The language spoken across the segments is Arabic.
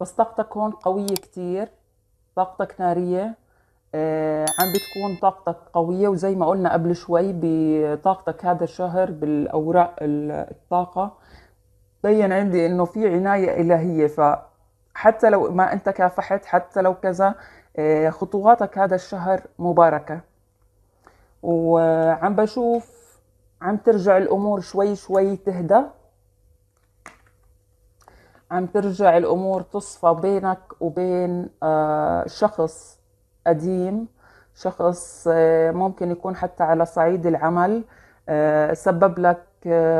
بس طاقتك هون قوية كتير طاقتك نارية آه عم بتكون طاقتك قوية وزي ما قلنا قبل شوي بطاقتك هذا الشهر بالأوراق الطاقة بين عندي إنه في عناية إلهية فحتى لو ما أنت كافحت حتى لو كذا آه خطواتك هذا الشهر مباركة وعم بشوف عم ترجع الأمور شوي شوي تهدى عم ترجع الامور تصفى بينك وبين آه، شخص قديم شخص آه، ممكن يكون حتى على صعيد العمل آه، سبب لك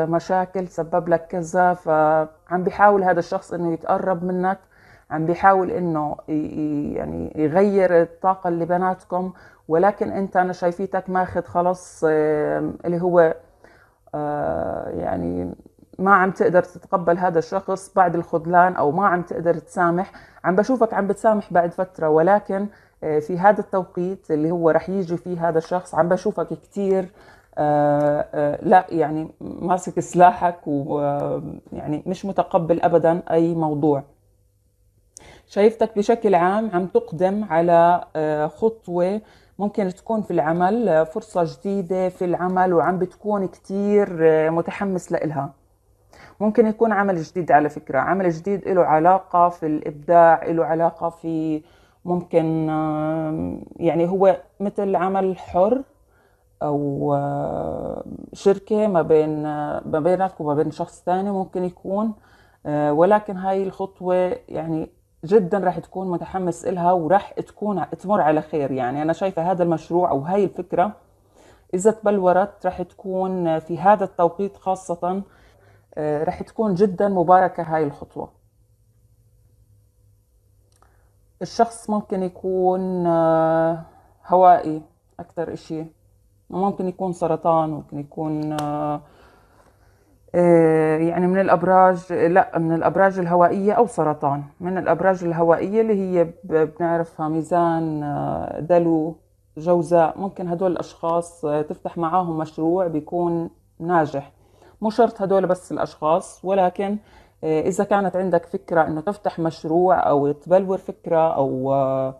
مشاكل سبب لك كذا فعم بيحاول هذا الشخص انه يتقرب منك عم بيحاول انه يعني يغير الطاقه اللي بيناتكم ولكن انت انا شايفيتك ماخذ خلص اللي هو يعني ما عم تقدر تتقبل هذا الشخص بعد الخذلان او ما عم تقدر تسامح عم بشوفك عم بتسامح بعد فتره ولكن آه، في هذا التوقيت اللي هو رح يجي فيه هذا الشخص عم بشوفك كثير آه، آه، لا يعني ماسك سلاحك ويعني مش متقبل ابدا اي موضوع شايفتك بشكل عام عم تقدم على خطوه ممكن تكون في العمل فرصه جديده في العمل وعم بتكون كتير متحمس لإلها ممكن يكون عمل جديد على فكرة عمل جديد له علاقة في الإبداع له علاقة في ممكن يعني هو مثل عمل حر أو شركة ما بين آه، ما بينك وما بين شخص ثاني ممكن يكون آه، ولكن هاي الخطوة يعني جدا راح تكون متحمس إلها وراح تكون تمر على خير يعني أنا شايفة هذا المشروع أو هاي الفكرة إذا تبلورت راح تكون في هذا التوقيت خاصة آه، رح تكون جدا مباركة هاي الخطوة الشخص ممكن يكون آه، هوائي أكثر إشي ممكن يكون سرطان ممكن يكون آه، يعني من الأبراج لا من الأبراج الهوائية أو سرطان من الأبراج الهوائية اللي هي بنعرفها ميزان دلو جوزاء ممكن هدول الأشخاص تفتح معاهم مشروع بيكون ناجح مو شرط هدول بس الأشخاص ولكن آه، إذا كانت عندك فكرة إنه تفتح مشروع أو تبلور فكرة أو آه،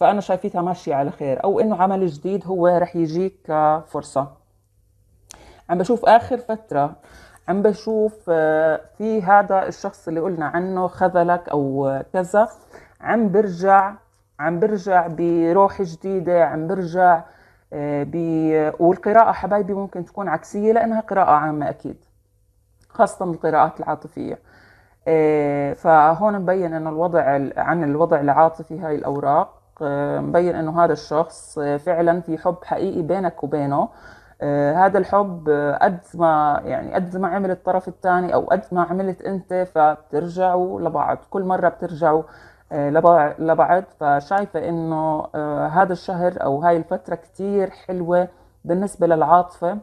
فأنا شايفتها ماشية على خير أو إنه عمل جديد هو رح يجيك كفرصة عم بشوف آخر فترة عم بشوف آه، في هذا الشخص اللي قلنا عنه خذلك أو كذا عم برجع عم برجع بروح جديدة عم برجع ب... والقراءة حبايبي ممكن تكون عكسية لأنها قراءة عامة أكيد خاصة القراءات العاطفية آه، فهون مبين أنه الوضع عن الوضع العاطفي هاي الأوراق آه، مبين أنه هذا الشخص آه، فعلا في حب حقيقي بينك وبينه هذا الحب قد ما يعني قد ما عمل الطرف الثاني او قد ما عملت انت فبترجعوا لبعض كل مره بترجعوا لبعض فشايفة انه هذا الشهر او هاي الفترة كتير حلوة بالنسبة للعاطفة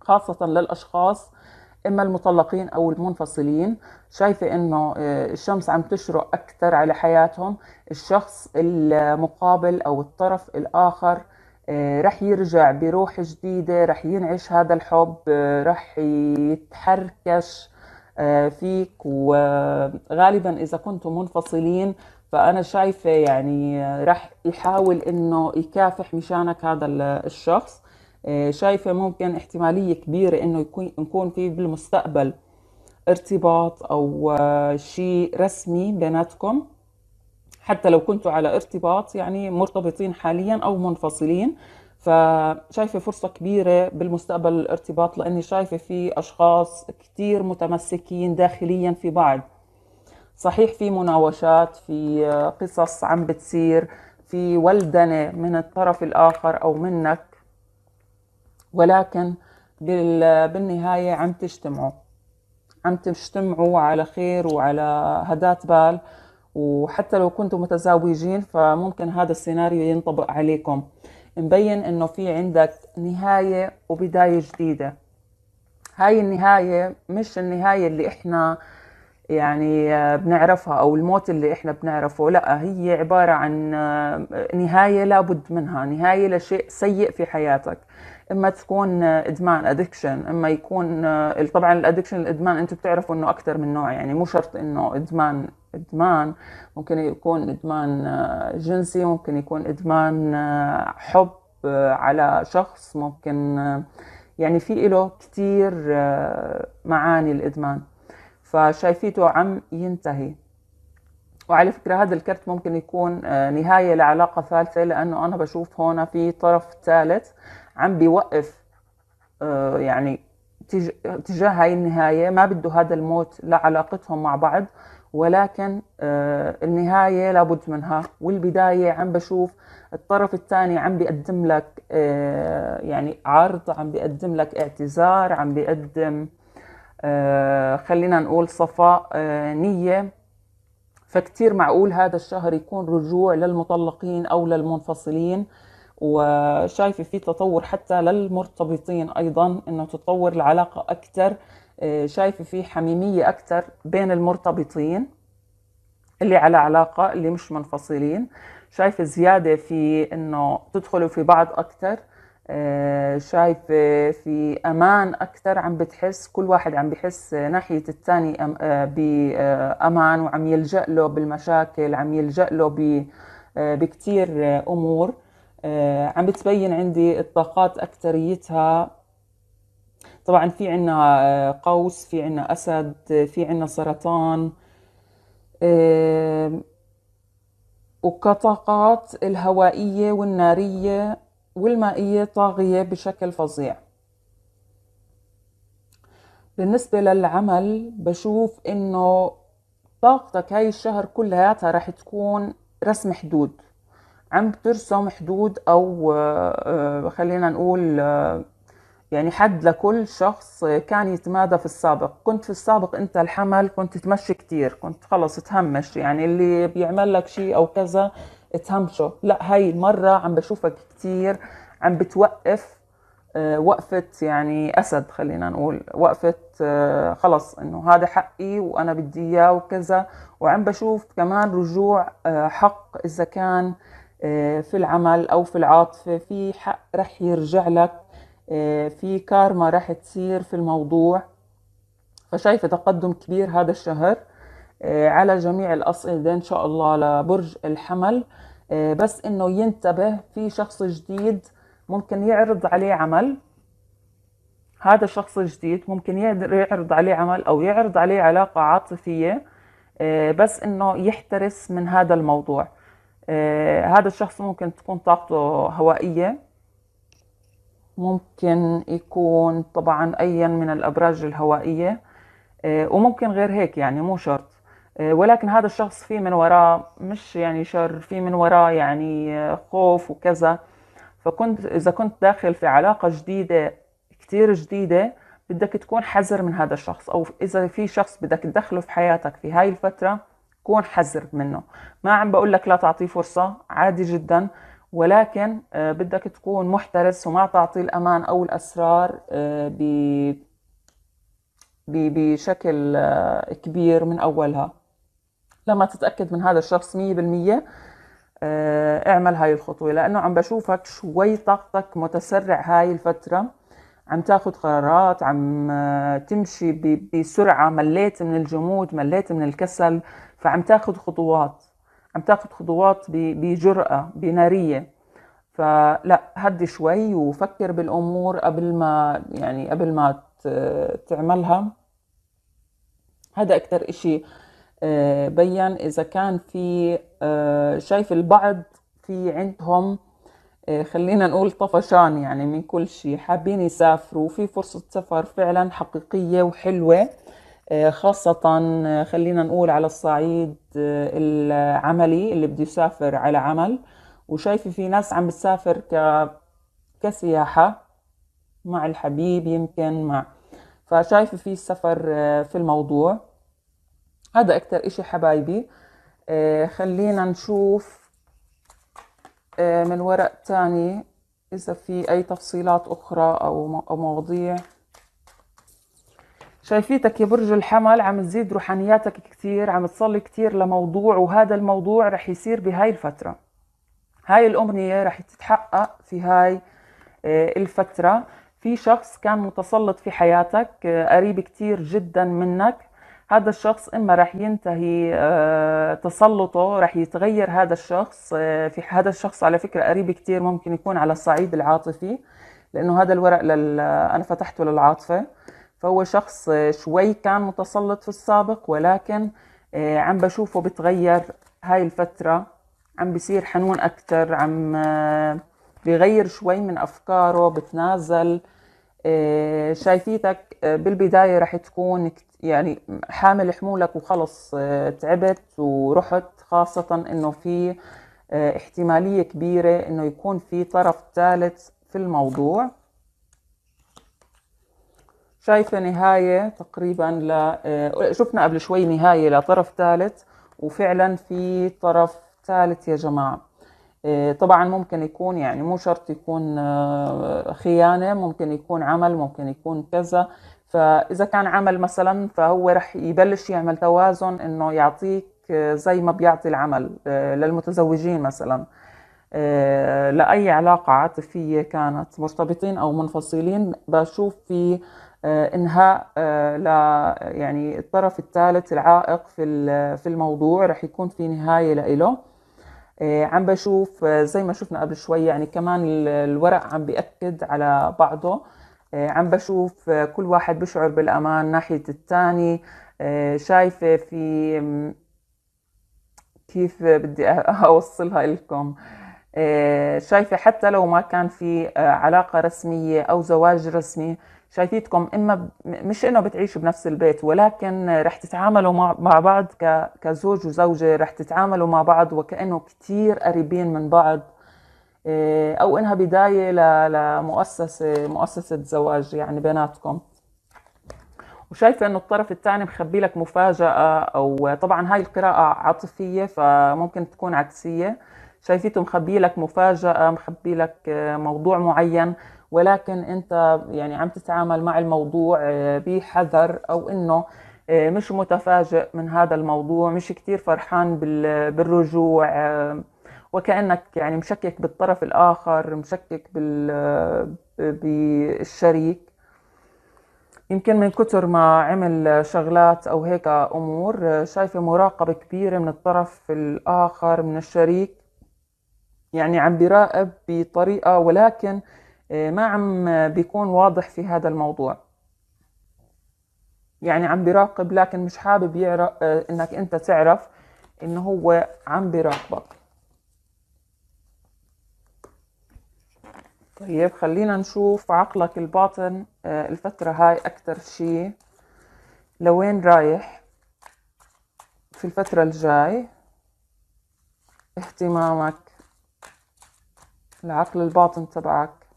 خاصة للأشخاص اما المطلقين او المنفصلين شايفه انه آه، الشمس عم تشرق اكثر على حياتهم الشخص المقابل او الطرف الاخر آه، رح يرجع بروح جديده رح ينعش هذا الحب آه، رح يتحركش فيك وغالبا اذا كنتم منفصلين فانا شايفه يعني رح يحاول انه يكافح مشانك هذا الشخص آه، شايفة ممكن احتمالية كبيرة انه يكون نكون في بالمستقبل ارتباط او آه، شيء رسمي بيناتكم حتى لو كنتوا على ارتباط يعني مرتبطين حاليا او منفصلين فشايفة فرصة كبيرة بالمستقبل الارتباط لأني شايفة في أشخاص كتير متمسكين داخليا في بعض صحيح في مناوشات في آه، قصص عم بتصير في ولدنة من الطرف الآخر أو منك ولكن بالنهاية عم تجتمعوا عم تجتمعوا على خير وعلى هدات بال وحتى لو كنتم متزوجين فممكن هذا السيناريو ينطبق عليكم مبين انه في عندك نهاية وبداية جديدة هاي النهاية مش النهاية اللي احنا يعني بنعرفها او الموت اللي احنا بنعرفه لا هي عبارة عن نهاية لابد منها نهاية لشيء سيء في حياتك اما تكون ادمان ادكشن اما يكون آه، طبعا الادكشن الادمان انتم بتعرفوا انه اكثر من نوع يعني مو شرط انه ادمان ادمان ممكن يكون ادمان آه، جنسي ممكن يكون ادمان آه، حب على شخص ممكن يعني في له كثير معاني الادمان فشايفيته عم ينتهي وعلى فكرة هذا الكرت ممكن يكون نهاية لعلاقة ثالثة لأنه أنا بشوف هون في طرف ثالث عم بيوقف آه، يعني تجاه هاي النهاية ما بده هذا الموت لعلاقتهم مع بعض ولكن آه، النهاية لابد منها والبداية عم بشوف الطرف الثاني عم بيقدم لك آه، يعني عرض عم بيقدم لك اعتذار عم بيقدم خلينا نقول صفاء نية فكتير معقول هذا الشهر يكون رجوع للمطلقين أو للمنفصلين وشايفه في تطور حتى للمرتبطين ايضا انه تتطور العلاقه اكثر آه، شايفه في حميميه اكثر بين المرتبطين اللي على علاقه اللي مش منفصلين شايفه زياده في انه تدخلوا في بعض اكثر آه، شايفه في امان اكثر عم بتحس كل واحد عم بحس ناحيه الثاني آه، بامان وعم يلجا له بالمشاكل عم يلجا له بكثير امور آه، عم بتبين عندي الطاقات أكتريتها طبعا في عنا آه، قوس في عنا أسد في عنا سرطان آه، وكطاقات الهوائية والنارية والمائية طاغية بشكل فظيع بالنسبة للعمل بشوف إنه طاقتك هاي الشهر كلياتها رح تكون رسم حدود عم بترسم حدود او آه، آه، خلينا نقول آه، يعني حد لكل شخص كان يتمادى في السابق كنت في السابق انت الحمل كنت تمشي كتير كنت خلص تهمش يعني اللي بيعمل لك شيء او كذا تهمشه لا هاي المرة عم بشوفك كتير عم بتوقف وقفة يعني أسد خلينا نقول وقفة خلص إنه هذا حقي وأنا بدي إياه وكذا وعم بشوف كمان رجوع حق إذا كان آه، في العمل او في العاطفه في حق رح يرجع لك آه، في كارما رح تصير في الموضوع فشايفه تقدم كبير هذا الشهر آه، على جميع الاصعده ان شاء الله لبرج الحمل بس انه ينتبه في شخص جديد ممكن يعرض عليه عمل هذا الشخص الجديد ممكن يعرض عليه عمل او يعرض عليه علاقه عاطفيه بس انه يحترس من هذا الموضوع آه، هذا الشخص ممكن تكون طاقته هوائية ممكن يكون طبعا أيا من الأبراج الهوائية آه، وممكن غير هيك يعني مو شرط آه، ولكن هذا الشخص في من وراه مش يعني شر في من وراه يعني خوف وكذا فكنت إذا كنت داخل في علاقة جديدة كتير جديدة بدك تكون حذر من هذا الشخص أو إذا في شخص بدك تدخله في حياتك في هاي الفترة كون حذر منه ما عم بقول لك لا تعطيه فرصة عادي جدا ولكن آه، بدك تكون محترس وما تعطي الأمان أو الأسرار آه، بشكل آه، كبير من أولها لما تتأكد من هذا الشخص مية بالمية اعمل هاي الخطوة لأنه عم بشوفك شوي طاقتك متسرع هاي الفترة عم تاخذ قرارات عم آه، تمشي بسرعه مليت من الجمود مليت من الكسل فعم تاخذ خطوات عم تاخذ خطوات بجرأة بنارية فلا هدي شوي وفكر بالأمور قبل ما يعني قبل ما تعملها هذا أكثر شيء آه، بين إذا كان في آه، شايف البعض في عندهم إيه، خلينا نقول طفشان يعني من كل شيء حابين يسافروا في فرصة سفر فعلا حقيقية وحلوة إيه، خاصة إيه، خلينا نقول على الصعيد العملي اللي بده يسافر على عمل وشايفة في ناس عم بتسافر ك... كسياحة مع الحبيب يمكن مع فشايفة في السفر في الموضوع هذا أكتر إشي حبايبي خلينا نشوف آه، من ورق تاني إذا في أي تفصيلات أخرى أو مواضيع شايفيتك يا برج الحمل عم تزيد روحانياتك كثير عم تصلي كثير لموضوع وهذا الموضوع رح يصير بهاي الفترة هاي الأمنية رح تتحقق في هاي آه، الفترة في شخص كان متسلط في حياتك آه، قريب كتير جدا منك هذا الشخص اما راح ينتهي آه، تسلطه راح يتغير هذا الشخص آه، في هذا الشخص على فكره قريب كثير ممكن يكون على الصعيد العاطفي لانه هذا الورق لل... انا فتحته للعاطفه فهو شخص آه، شوي كان متسلط في السابق ولكن عم بشوفه بتغير هاي الفتره عم بصير حنون اكثر عم بغير شوي من افكاره بتنازل آه، شايفيتك آه، بالبداية رح تكون يعني حامل حمولك وخلص آه، تعبت ورحت خاصة انه في احتمالية كبيرة انه يكون في طرف ثالث في الموضوع شايفة نهاية تقريبا ل... شفنا قبل شوي نهاية لطرف ثالث وفعلا في طرف ثالث يا جماعة إيه، طبعا ممكن يكون يعني مو شرط يكون آه، خيانة ممكن يكون عمل ممكن يكون كذا فإذا كان عمل مثلا فهو رح يبلش يعمل توازن إنه يعطيك آه، زي ما بيعطي العمل آه، للمتزوجين مثلا لأي علاقة عاطفية كانت مرتبطين أو منفصلين بشوف في انهاء ل يعني الطرف الثالث العائق في في الموضوع رح يكون في نهايه لإله آه، عم بشوف آه، زي ما شفنا قبل شوي يعني كمان الورق عم بيأكد على بعضه آه، عم بشوف كل واحد بشعر بالأمان ناحية الثاني شايفة في كيف بدي أوصلها لكم شايفة حتى لو ما كان في علاقة رسمية أو زواج رسمي شايفيتكم اما مش انه بتعيشوا بنفس البيت ولكن رح تتعاملوا مع بعض كزوج وزوجه رح تتعاملوا مع بعض وكانه كتير قريبين من بعض آه، او انها بدايه لمؤسسه مؤسسه زواج يعني بيناتكم وشايفه انه الطرف الثاني مخبي لك مفاجاه او طبعا هاي القراءه عاطفيه فممكن تكون عكسيه شايفيته مخبي لك مفاجاه مخبي لك آه، موضوع معين ولكن انت يعني عم تتعامل مع الموضوع آه، بحذر او انه آه، مش متفاجئ من هذا الموضوع مش كتير فرحان بالرجوع آه، وكأنك يعني مشكك بالطرف الآخر مشكك بالشريك يمكن من كتر ما عمل شغلات أو هيك أمور شايفة مراقبة كبيرة من الطرف الآخر من الشريك يعني عم براقب بطريقة ولكن آه، ما عم بيكون واضح في هذا الموضوع يعني عم بيراقب لكن مش حابب يعرف آه، انك انت تعرف انه هو عم بيراقبك طيب خلينا نشوف عقلك الباطن آه، الفترة هاي أكتر شي لوين رايح في الفترة الجاي اهتمامك العقل الباطن تبعك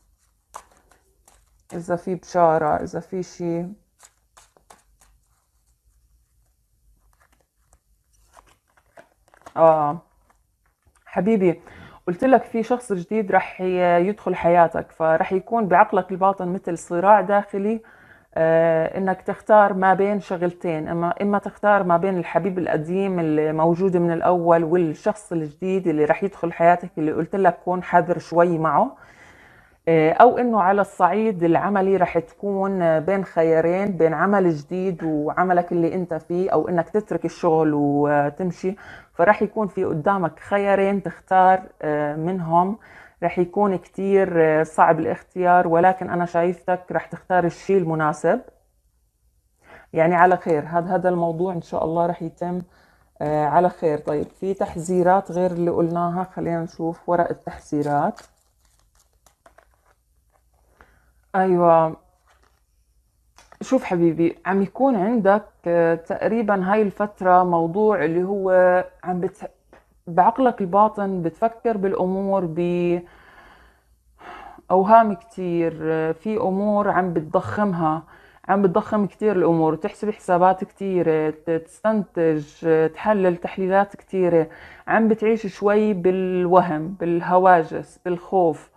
اذا في بشارة اذا في شي اه حبيبي قلت لك في شخص جديد رح يدخل حياتك فرح يكون بعقلك الباطن مثل صراع داخلي آه انك تختار ما بين شغلتين اما اما تختار ما بين الحبيب القديم الموجود من الاول والشخص الجديد اللي رح يدخل حياتك اللي قلت لك كون حذر شوي معه آه، او انه على الصعيد العملي رح تكون آه، بين خيارين بين عمل جديد وعملك اللي انت فيه او انك تترك الشغل وتمشي فرح يكون في قدامك خيارين تختار آه، منهم رح يكون كتير صعب الاختيار ولكن انا شايفتك رح تختار الشيء المناسب يعني على خير هذا هذا الموضوع ان شاء الله رح يتم على خير طيب في تحذيرات غير اللي قلناها خلينا نشوف ورق التحذيرات ايوه شوف حبيبي عم يكون عندك آه، تقريبا هاي الفترة موضوع اللي هو عم بت... بعقلك الباطن بتفكر بالأمور ب أوهام كتير آه، في أمور عم بتضخمها عم بتضخم كتير الأمور تحسب حسابات كتيرة تستنتج آه، تحلل تحليلات كتيرة عم بتعيش شوي بالوهم بالهواجس بالخوف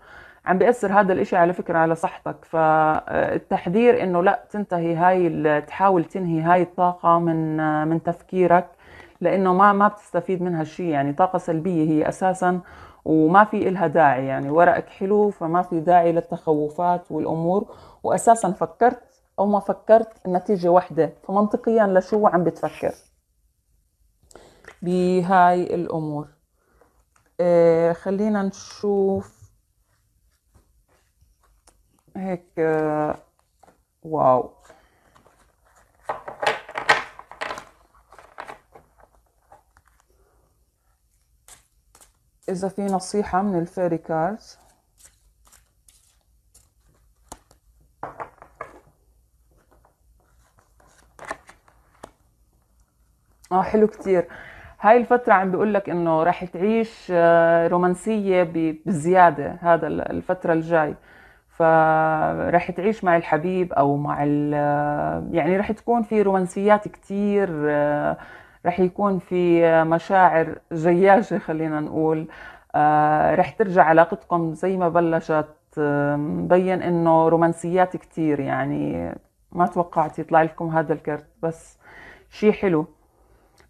عم بيأثر هذا الإشي على فكرة على صحتك فالتحذير إنه لا تنتهي هاي تحاول تنهي هاي الطاقة من من تفكيرك لأنه ما ما بتستفيد منها الشيء يعني طاقة سلبية هي أساسا وما في إلها داعي يعني ورقك حلو فما في داعي للتخوفات والأمور وأساسا فكرت أو ما فكرت النتيجة واحدة فمنطقيا لشو عم بتفكر بهاي الأمور آه خلينا نشوف هيك آه، واو إذا في نصيحة من الفيري كارز اه حلو كتير هاي الفترة عم بيقول لك انه راح تعيش آه، رومانسية بزيادة هذا الفترة الجاي فراح تعيش مع الحبيب او مع يعني راح تكون في رومانسيات كتير راح يكون في مشاعر جياشه خلينا نقول راح ترجع علاقتكم زي ما بلشت مبين انه رومانسيات كتير يعني ما توقعت يطلع لكم هذا الكرت بس شيء حلو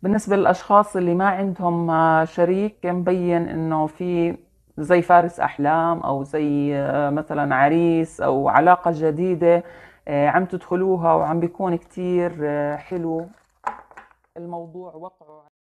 بالنسبة للأشخاص اللي ما عندهم شريك مبين إنه في زي فارس أحلام أو زي آه، مثلا عريس أو علاقة جديدة آه، عم تدخلوها وعم بيكون كتير آه، حلو الموضوع وقعه